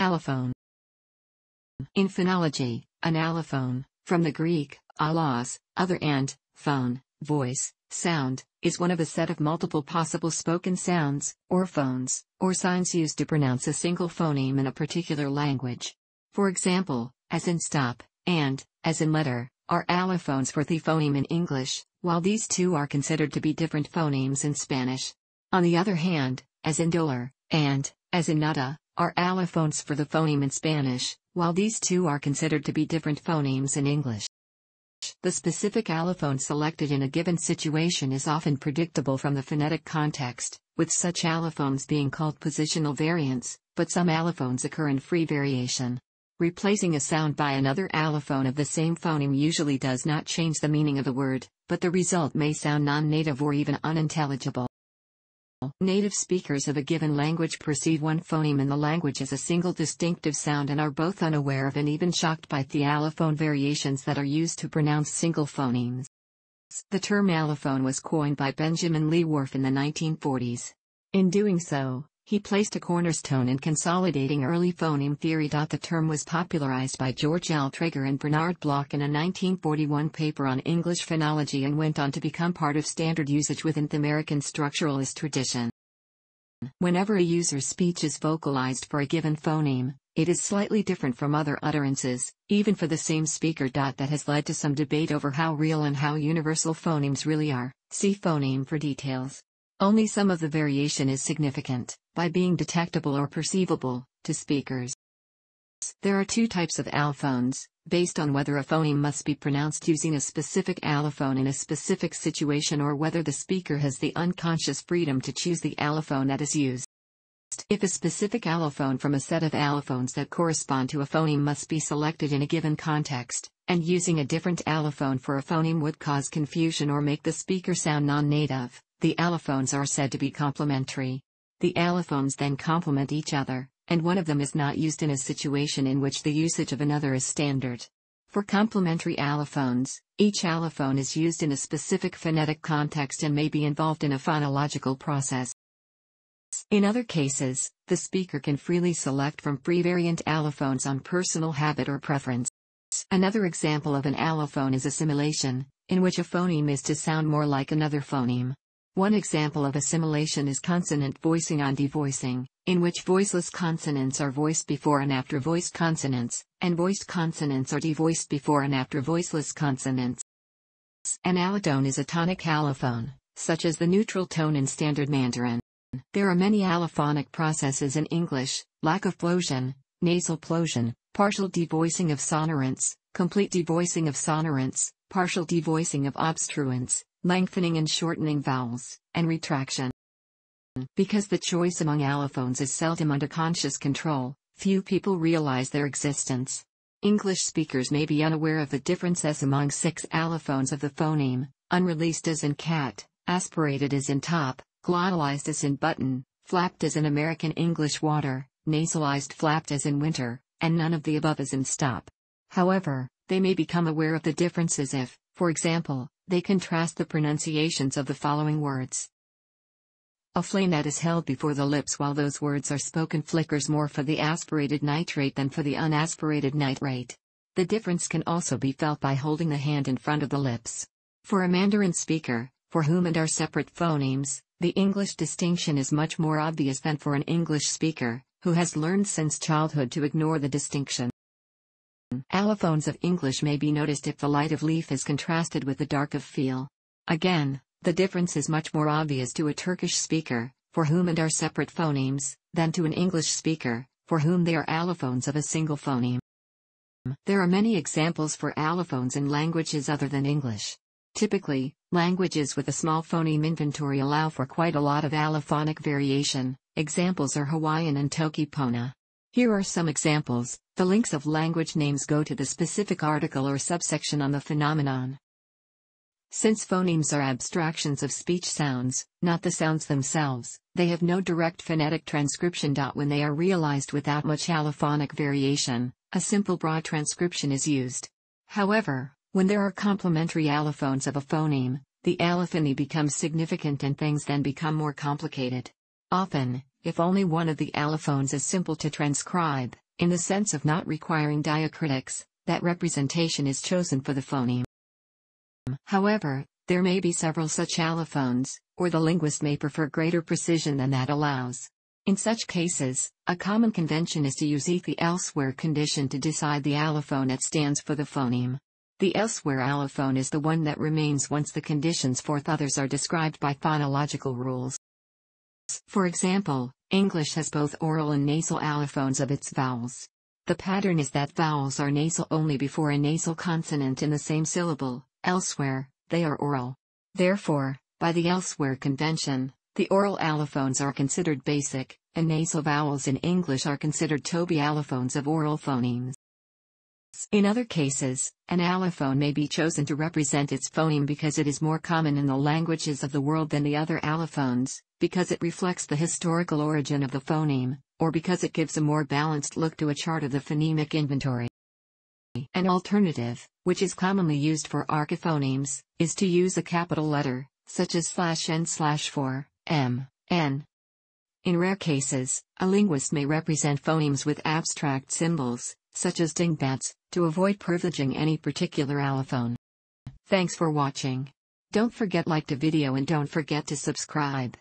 Allophone. In phonology, an allophone, from the Greek, allos, other and, phone, voice, sound, is one of a set of multiple possible spoken sounds, or phones, or signs used to pronounce a single phoneme in a particular language. For example, as in stop, and, as in letter, are allophones for the phoneme in English, while these two are considered to be different phonemes in Spanish. On the other hand, as in dollar and, as in nada, are allophones for the phoneme in Spanish, while these two are considered to be different phonemes in English. The specific allophone selected in a given situation is often predictable from the phonetic context, with such allophones being called positional variants, but some allophones occur in free variation. Replacing a sound by another allophone of the same phoneme usually does not change the meaning of the word, but the result may sound non-native or even unintelligible. Native speakers of a given language perceive one phoneme in the language as a single distinctive sound and are both unaware of and even shocked by the allophone variations that are used to pronounce single phonemes. The term allophone was coined by Benjamin Lee Whorf in the 1940s. In doing so, he placed a cornerstone in consolidating early phoneme theory. The term was popularized by George Altrager and Bernard Bloch in a 1941 paper on English phonology and went on to become part of standard usage within the American structuralist tradition. Whenever a user's speech is vocalized for a given phoneme, it is slightly different from other utterances, even for the same speaker. That has led to some debate over how real and how universal phonemes really are. See phoneme for details. Only some of the variation is significant by being detectable or perceivable to speakers. There are two types of allophones, based on whether a phoneme must be pronounced using a specific allophone in a specific situation or whether the speaker has the unconscious freedom to choose the allophone that is used. If a specific allophone from a set of allophones that correspond to a phoneme must be selected in a given context, and using a different allophone for a phoneme would cause confusion or make the speaker sound non-native, the allophones are said to be complementary. The allophones then complement each other, and one of them is not used in a situation in which the usage of another is standard. For complementary allophones, each allophone is used in a specific phonetic context and may be involved in a phonological process. In other cases, the speaker can freely select from free variant allophones on personal habit or preference. Another example of an allophone is assimilation, in which a phoneme is to sound more like another phoneme. One example of assimilation is consonant voicing on devoicing, in which voiceless consonants are voiced before and after voiced consonants, and voiced consonants are devoiced before and after voiceless consonants. An allotone is a tonic allophone, such as the neutral tone in Standard Mandarin. There are many allophonic processes in English, lack of plosion, nasal plosion, partial devoicing of sonorants, complete devoicing of sonorants, partial devoicing of obstruents, lengthening and shortening vowels, and retraction. Because the choice among allophones is seldom under conscious control, few people realize their existence. English speakers may be unaware of the differences among six allophones of the phoneme, unreleased as in cat, aspirated as in top, glottalized as in button, flapped as in American English water, nasalized flapped as in winter, and none of the above as in stop. However, they may become aware of the differences if, for example, they contrast the pronunciations of the following words. A flame that is held before the lips while those words are spoken flickers more for the aspirated nitrate than for the unaspirated nitrate. The difference can also be felt by holding the hand in front of the lips. For a Mandarin speaker, for whom and are separate phonemes, the English distinction is much more obvious than for an English speaker, who has learned since childhood to ignore the distinction. Allophones of English may be noticed if the light of leaf is contrasted with the dark of feel. Again, the difference is much more obvious to a Turkish speaker, for whom and are separate phonemes, than to an English speaker, for whom they are allophones of a single phoneme. There are many examples for allophones in languages other than English. Typically, languages with a small phoneme inventory allow for quite a lot of allophonic variation, examples are Hawaiian and Toki Pona. Here are some examples. The links of language names go to the specific article or subsection on the phenomenon. Since phonemes are abstractions of speech sounds, not the sounds themselves, they have no direct phonetic transcription. When they are realized without much allophonic variation, a simple broad transcription is used. However, when there are complementary allophones of a phoneme, the allophony becomes significant and things then become more complicated. Often, if only one of the allophones is simple to transcribe, in the sense of not requiring diacritics, that representation is chosen for the phoneme. However, there may be several such allophones, or the linguist may prefer greater precision than that allows. In such cases, a common convention is to use the elsewhere condition to decide the allophone that stands for the phoneme. The elsewhere allophone is the one that remains once the conditions for others are described by phonological rules. For example, English has both oral and nasal allophones of its vowels. The pattern is that vowels are nasal only before a nasal consonant in the same syllable, elsewhere, they are oral. Therefore, by the elsewhere convention, the oral allophones are considered basic, and nasal vowels in English are considered Toby allophones of oral phonemes. In other cases, an allophone may be chosen to represent its phoneme because it is more common in the languages of the world than the other allophones, because it reflects the historical origin of the phoneme, or because it gives a more balanced look to a chart of the phonemic inventory. An alternative, which is commonly used for archiphonemes, is to use a capital letter, such as slash n slash 4, m, n. In rare cases, a linguist may represent phonemes with abstract symbols, such as dingbats, to avoid privileging any particular allophone. Thanks for watching. Don't forget like the video and don't forget to subscribe.